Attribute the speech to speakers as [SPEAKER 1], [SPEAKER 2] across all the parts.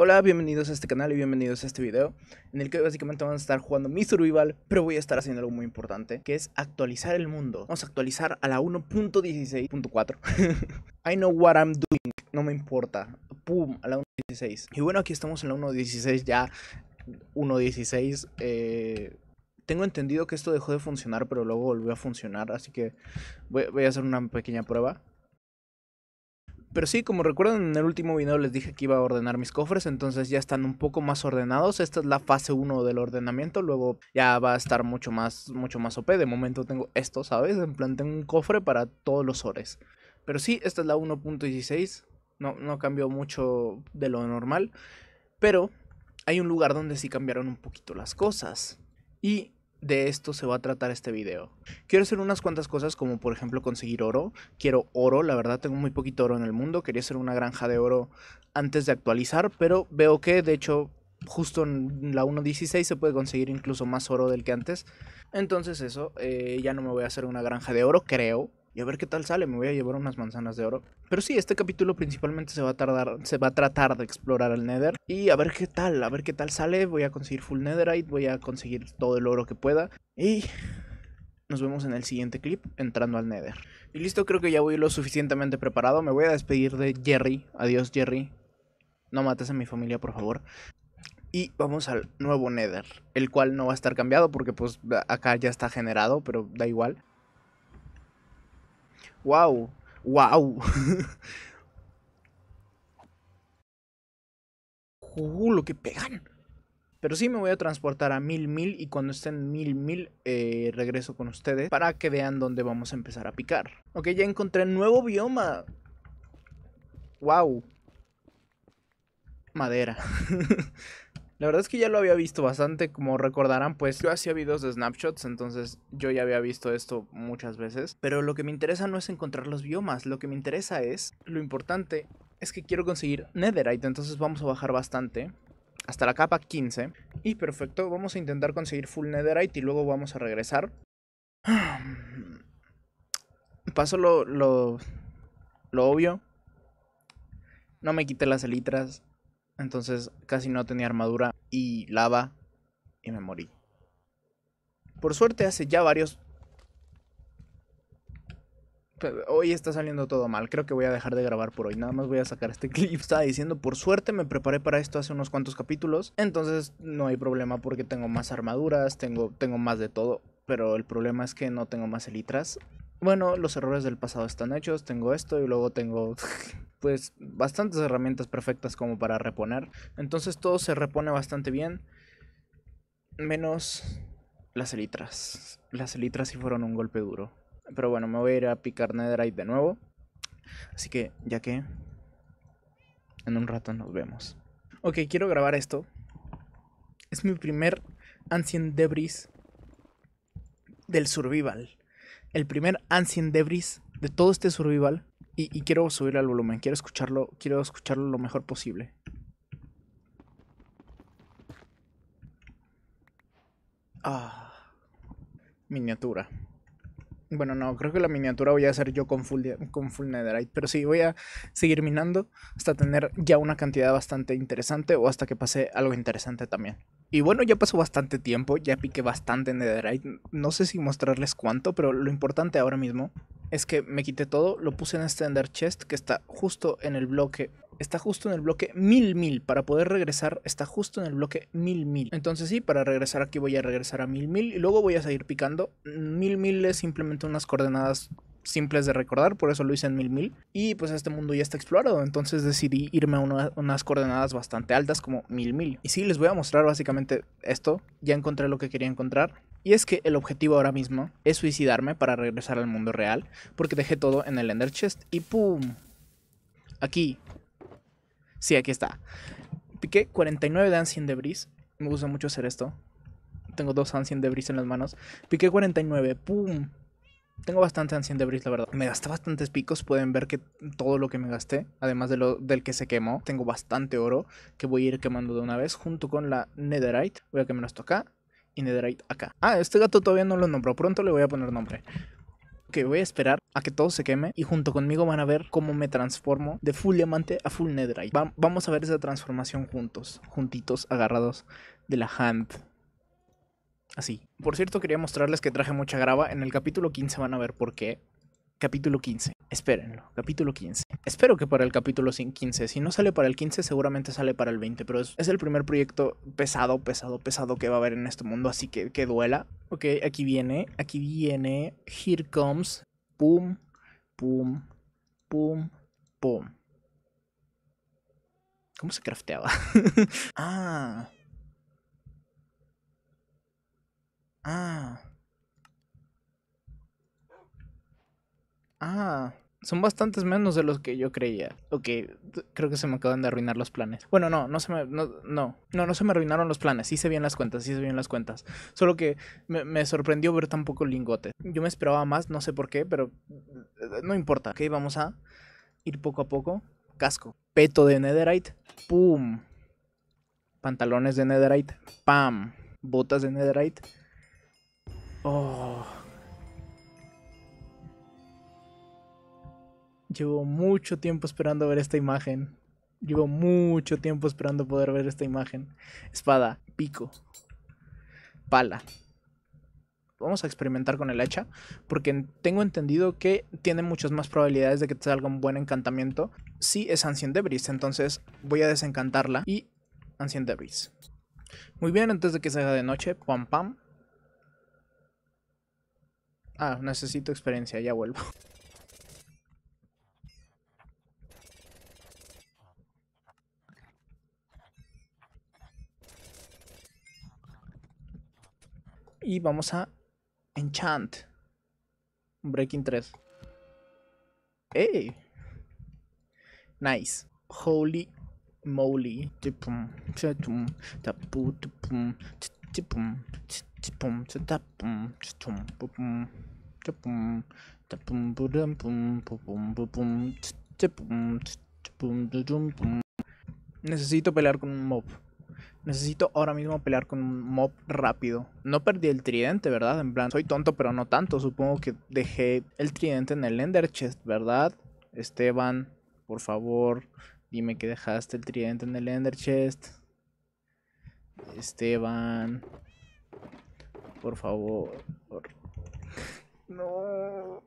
[SPEAKER 1] Hola, bienvenidos a este canal y bienvenidos a este video en el que básicamente vamos a estar jugando mi survival, pero voy a estar haciendo algo muy importante, que es actualizar el mundo. Vamos a actualizar a la 1.16.4. I know what I'm doing, no me importa. Pum, a la 1.16. Y bueno, aquí estamos en la 1.16 ya 1.16 eh, tengo entendido que esto dejó de funcionar, pero luego volvió a funcionar, así que voy a hacer una pequeña prueba. Pero sí, como recuerdan, en el último video les dije que iba a ordenar mis cofres, entonces ya están un poco más ordenados. Esta es la fase 1 del ordenamiento, luego ya va a estar mucho más, mucho más OP. De momento tengo esto, ¿sabes? En plan, tengo un cofre para todos los ores. Pero sí, esta es la 1.16, no, no cambió mucho de lo normal, pero hay un lugar donde sí cambiaron un poquito las cosas. Y de esto se va a tratar este video. Quiero hacer unas cuantas cosas como por ejemplo conseguir oro. Quiero oro, la verdad tengo muy poquito oro en el mundo. Quería hacer una granja de oro antes de actualizar, pero veo que de hecho justo en la 1.16 se puede conseguir incluso más oro del que antes. Entonces eso, eh, ya no me voy a hacer una granja de oro, creo y a ver qué tal sale, me voy a llevar unas manzanas de oro. Pero sí, este capítulo principalmente se va a tardar, se va a tratar de explorar el Nether y a ver qué tal, a ver qué tal sale, voy a conseguir full Netherite, voy a conseguir todo el oro que pueda y nos vemos en el siguiente clip entrando al Nether. Y listo, creo que ya voy lo suficientemente preparado. Me voy a despedir de Jerry. Adiós, Jerry. No mates a mi familia, por favor. Y vamos al nuevo Nether, el cual no va a estar cambiado porque pues acá ya está generado, pero da igual wow, wow. uh, lo que pegan. Pero sí me voy a transportar a mil mil y cuando estén mil mil eh, regreso con ustedes para que vean dónde vamos a empezar a picar. Ok, ya encontré nuevo bioma. Wow. Madera. La verdad es que ya lo había visto bastante, como recordarán, pues yo hacía videos de snapshots, entonces yo ya había visto esto muchas veces. Pero lo que me interesa no es encontrar los biomas, lo que me interesa es, lo importante es que quiero conseguir netherite, entonces vamos a bajar bastante. Hasta la capa 15. Y perfecto, vamos a intentar conseguir full netherite y luego vamos a regresar. Paso lo, lo, obvio. No me quité las elitras. Entonces casi no tenía armadura y lava y me morí. Por suerte hace ya varios... Hoy está saliendo todo mal, creo que voy a dejar de grabar por hoy, nada más voy a sacar este clip. Estaba diciendo, por suerte me preparé para esto hace unos cuantos capítulos, entonces no hay problema porque tengo más armaduras, tengo, tengo más de todo, pero el problema es que no tengo más elitras bueno, los errores del pasado están hechos, tengo esto y luego tengo pues bastantes herramientas perfectas como para reponer. Entonces todo se repone bastante bien, menos las elitras. Las elitras sí fueron un golpe duro. Pero bueno, me voy a ir a picar netherite de nuevo. Así que, ya que, en un rato nos vemos. Ok, quiero grabar esto. Es mi primer Ancient Debris del Survival el primer Ancient Debris de todo este survival. Y, quiero subir al volumen, quiero escucharlo, quiero escucharlo lo mejor posible. Ah, miniatura. Bueno, no, creo que la miniatura voy a hacer yo con con full netherite. Pero sí, voy a seguir minando hasta tener ya una cantidad bastante interesante o hasta que pase algo interesante también. Y bueno, ya pasó bastante tiempo, ya piqué bastante en Netherite. No sé si mostrarles cuánto, pero lo importante ahora mismo es que me quité todo, lo puse en este ender Chest, que está justo en el bloque. Está justo en el bloque 1000 Para poder regresar, está justo en el bloque 1000 Entonces, sí, para regresar aquí voy a regresar a 1000 Y luego voy a seguir picando. 1000 es simplemente unas coordenadas simples de recordar, por eso lo hice en mil Y pues este mundo ya está explorado, entonces decidí irme a unas coordenadas bastante altas como mil Y sí, les voy a mostrar básicamente esto, ya encontré lo que quería encontrar. Y es que el objetivo ahora mismo es suicidarme para regresar al mundo real, porque dejé todo en el Ender Chest y ¡pum! Aquí. Sí, aquí está. Piqué 49 de Ancient Debris. Me gusta mucho hacer esto. Tengo dos Ancient Debris en las manos. Piqué 49, ¡pum! tengo bastante ansia de la verdad. Me gasté bastantes picos, pueden ver que todo lo que me gasté, además de lo, del que se quemó, tengo bastante oro que voy a ir quemando de una vez junto con la netherite. Voy a quemar esto acá y netherite acá. Ah, este gato todavía no lo nombró, pronto le voy a poner nombre. Ok, voy a esperar a que todo se queme y junto conmigo van a ver cómo me transformo de full diamante a full netherite. vamos a ver esa transformación juntos, juntitos, agarrados de la hand así. Por cierto, quería mostrarles que traje mucha grava. En el capítulo 15 van a ver por qué. Capítulo 15. Espérenlo. Capítulo 15. Espero que para el capítulo 15. Si no sale para el 15, seguramente sale para el 20. Pero es, el primer proyecto pesado, pesado, pesado que va a haber en este mundo. Así que que duela. Ok, aquí viene. Aquí viene. Here comes. Pum. Pum. Pum. Pum. ¿Cómo se crafteaba? ah. Ah. Ah. Son bastantes menos de los que yo creía. Ok, creo que se me acaban de arruinar los planes. Bueno, no, no se me. No, no, no, se me arruinaron los planes. Hice bien las cuentas, hice bien las cuentas. Solo que me, sorprendió ver tan poco lingote. Yo me esperaba más, no sé por qué, pero eh, no importa. Ok, vamos a ir poco a poco. Casco. Peto de Netherite. ¡Pum! Pantalones de Netherite. ¡Pam! Botas de Netherite. Oh. Llevo mucho tiempo esperando ver esta imagen. Llevo mucho tiempo esperando poder ver esta imagen. Espada, pico, pala. Vamos a experimentar con el hacha, porque tengo entendido que tiene muchas más probabilidades de que te salga un buen encantamiento si es Ancient Debris, entonces voy a desencantarla y Ancient Debris. Muy bien, antes de que se haga de noche, pam pam, Ah, necesito experiencia, ya vuelvo. Y vamos a Enchant. Breaking 3. hey Nice. Holy moly. Necesito pelear con un mob. Necesito ahora mismo pelear con un mob rápido. No perdí el tridente, ¿verdad? En plan, soy tonto, pero no tanto. Supongo que dejé el tridente en el Ender Chest, ¿verdad? Esteban, por favor, dime que dejaste el tridente en el Ender Chest. Esteban por favor. No.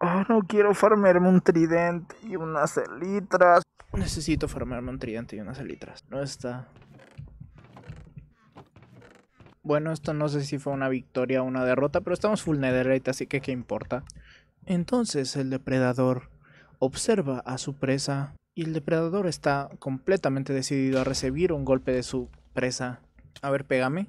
[SPEAKER 1] Ah, no quiero farmearme un tridente y unas elitras. Necesito farmearme un tridente y unas elitras. No está. Bueno, esto no sé si fue una victoria o una derrota, pero estamos full netherite, así que qué importa. Entonces el depredador observa a su presa y el depredador está completamente decidido a recibir un golpe de su presa. A ver, pégame.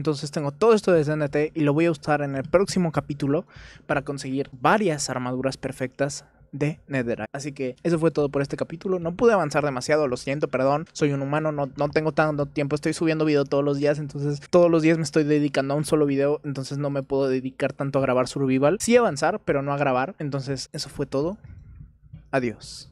[SPEAKER 1] Entonces tengo todo esto de CNT y lo voy a usar en el próximo capítulo para conseguir varias armaduras perfectas de Netherite. Así que eso fue todo por este capítulo. No pude avanzar demasiado, lo siento, perdón. Soy un humano, no, no tengo tanto tiempo. Estoy subiendo video todos los días, entonces todos los días me estoy dedicando a un solo video. Entonces no me puedo dedicar tanto a grabar survival. Sí avanzar, pero no a grabar. Entonces eso fue todo. Adiós.